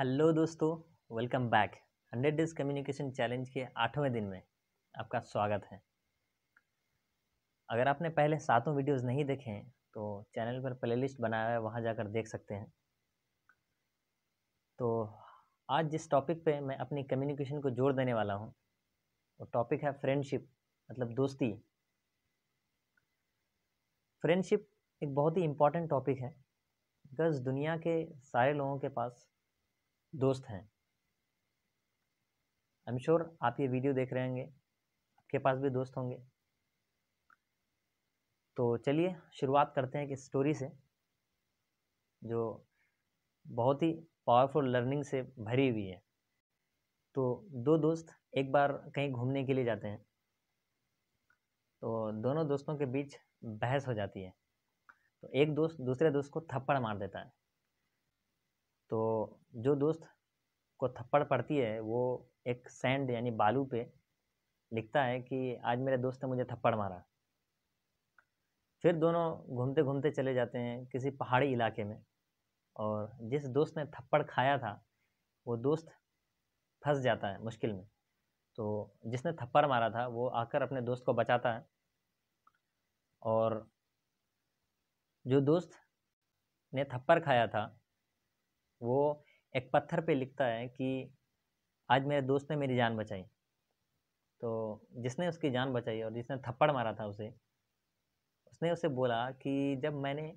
hello दोस्तों welcome back hundred days communication challenge के आठवें दिन में आपका स्वागत है अगर आपने पहले सातों वीडियोस नहीं देखे हैं तो चैनल पर प्लेलिस्ट बनाया है वहाँ जाकर देख सकते हैं तो आज जिस टॉपिक पे मैं अपनी कम्युनिकेशन को जोड़ देने वाला हूँ वो टॉपिक है फ्रेंडशिप मतलब दोस्ती फ्रेंडशिप एक बहुत ही इम्पॉर्टेंट टॉपिक है बिकॉज दुनिया के सारे लोगों के पास दोस्त हैं आई एम श्योर आप ये वीडियो देख रहे होंगे आपके पास भी दोस्त होंगे तो चलिए शुरुआत करते हैं एक स्टोरी से जो बहुत ही पावरफुल लर्निंग से भरी हुई है तो दो दोस्त एक बार कहीं घूमने के लिए जाते हैं तो दोनों दोस्तों के बीच बहस हो जाती है तो एक दोस्त दूसरे दोस्त को थप्पड़ मार देता है तो जो दोस्त को थप्पड़ पड़ती है वो एक सैंड यानी बालू पे लिखता है कि आज मेरे दोस्त ने मुझे थप्पड़ मारा फिर दोनों घूमते घूमते चले जाते हैं किसी पहाड़ी इलाके में और जिस दोस्त ने थप्पड़ खाया था वो दोस्त फंस जाता है मुश्किल में तो जिसने थप्पड़ मारा था वो आकर अपने दोस्त को बचाता है और जो दोस्त ने थप्पड़ खाया था वो एक पत्थर पे लिखता है कि आज मेरे दोस्त ने मेरी जान बचाई तो जिसने उसकी जान बचाई और जिसने थप्पड़ मारा था उसे उसने उसे बोला कि जब मैंने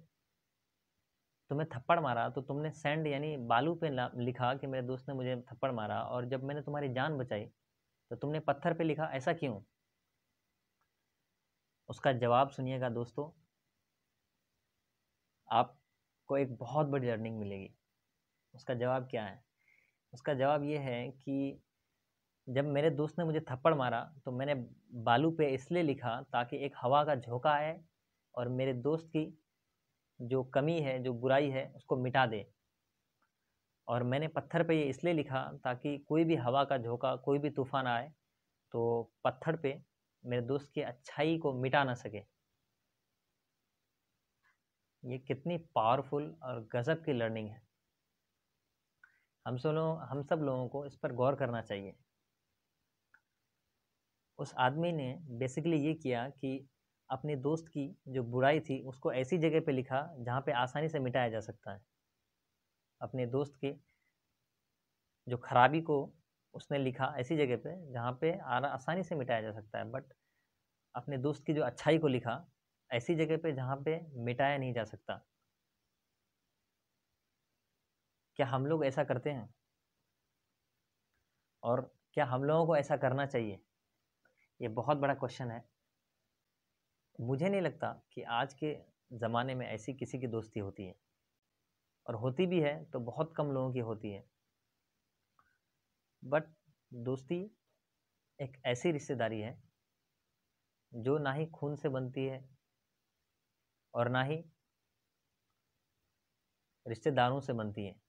तुम्हें थप्पड़ मारा तो तुमने सैंड यानी बालू पे लिखा कि मेरे दोस्त ने मुझे थप्पड़ मारा और जब मैंने तुम्हारी जान बचाई तो तुमने पत्थर पे लिखा ऐसा क्यों उसका जवाब सुनिएगा दोस्तों आपको एक बहुत बड़ी लर्निंग मिलेगी उसका जवाब क्या है उसका जवाब ये है कि जब मेरे दोस्त ने मुझे थप्पड़ मारा तो मैंने बालू पे इसलिए लिखा ताकि एक हवा का झोंका आए और मेरे दोस्त की जो कमी है जो बुराई है उसको मिटा दे और मैंने पत्थर पे ये इसलिए लिखा ताकि कोई भी हवा का झोंका कोई भी तूफ़ान आए तो पत्थर पे मेरे दोस्त की अच्छाई को मिटा ना सके ये कितनी पावरफुल और गज़ब की लर्निंग है हम सुनो हम सब लोगों को इस पर गौर करना चाहिए उस आदमी ने बेसिकली ये किया कि अपने दोस्त की जो बुराई थी उसको ऐसी जगह पे लिखा जहाँ पे आसानी से मिटाया जा सकता है अपने दोस्त के जो खराबी को उसने लिखा ऐसी जगह पे जहाँ पे आसानी से मिटाया जा सकता है बट अपने दोस्त की जो अच्छाई को लिखा ऐसी जगह पे जहाँ पे मिटाया नहीं जा सकता क्या हम लोग ऐसा करते हैं और क्या हम लोगों को ऐसा करना चाहिए ये बहुत बड़ा क्वेश्चन है मुझे नहीं लगता कि आज के ज़माने में ऐसी किसी की दोस्ती होती है और होती भी है तो बहुत कम लोगों की होती है बट दोस्ती एक ऐसी रिश्तेदारी है जो ना ही खून से बनती है और ना ही रिश्तेदारों से बनती है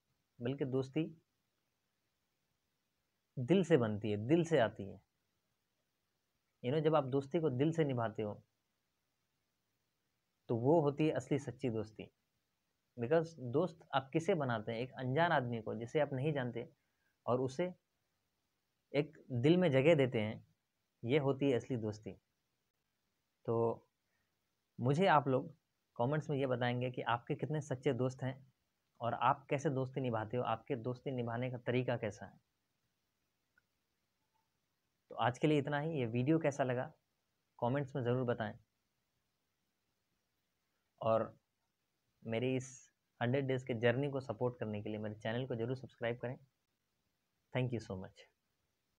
बल्कि दोस्ती दिल से बनती है दिल से आती है यू नो जब आप दोस्ती को दिल से निभाते हो तो वो होती है असली सच्ची दोस्ती बिकॉज दोस्त आप किसे बनाते हैं एक अनजान आदमी को जिसे आप नहीं जानते और उसे एक दिल में जगह देते हैं ये होती है असली दोस्ती तो मुझे आप लोग कमेंट्स में ये बताएंगे कि आपके कितने सच्चे दोस्त हैं और आप कैसे दोस्ती निभाते हो आपके दोस्ती निभाने का तरीका कैसा है तो आज के लिए इतना ही ये वीडियो कैसा लगा कमेंट्स में ज़रूर बताएं और मेरी इस हंड्रेड डेज़ के जर्नी को सपोर्ट करने के लिए मेरे चैनल को ज़रूर सब्सक्राइब करें थैंक यू सो मच